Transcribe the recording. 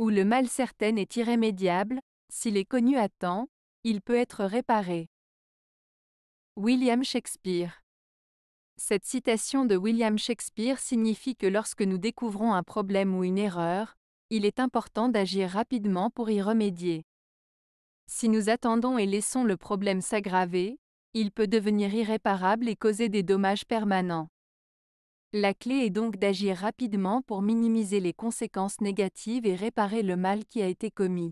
où le mal certain est irrémédiable, s'il est connu à temps, il peut être réparé. William Shakespeare Cette citation de William Shakespeare signifie que lorsque nous découvrons un problème ou une erreur, il est important d'agir rapidement pour y remédier. Si nous attendons et laissons le problème s'aggraver, il peut devenir irréparable et causer des dommages permanents. La clé est donc d'agir rapidement pour minimiser les conséquences négatives et réparer le mal qui a été commis.